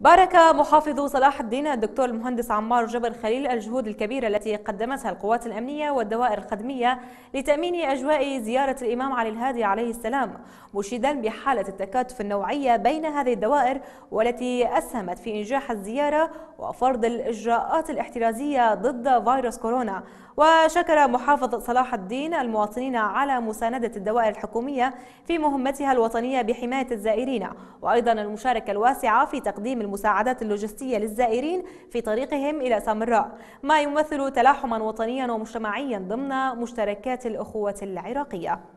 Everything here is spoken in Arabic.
بارك محافظ صلاح الدين الدكتور المهندس عمار جبر خليل الجهود الكبيرة التي قدمتها القوات الأمنية والدوائر الخدمية لتأمين أجواء زيارة الإمام علي الهادي عليه السلام مشيدا بحالة التكاتف النوعية بين هذه الدوائر والتي أسهمت في إنجاح الزيارة وفرض الإجراءات الاحترازية ضد فيروس كورونا وشكر محافظ صلاح الدين المواطنين على مساندة الدوائر الحكومية في مهمتها الوطنية بحماية الزائرين وأيضا المشاركة الواسعة في تقديم المساعدات اللوجستية للزائرين في طريقهم إلى سامراء ما يمثل تلاحما وطنيا ومجتمعيا ضمن مشتركات الأخوة العراقية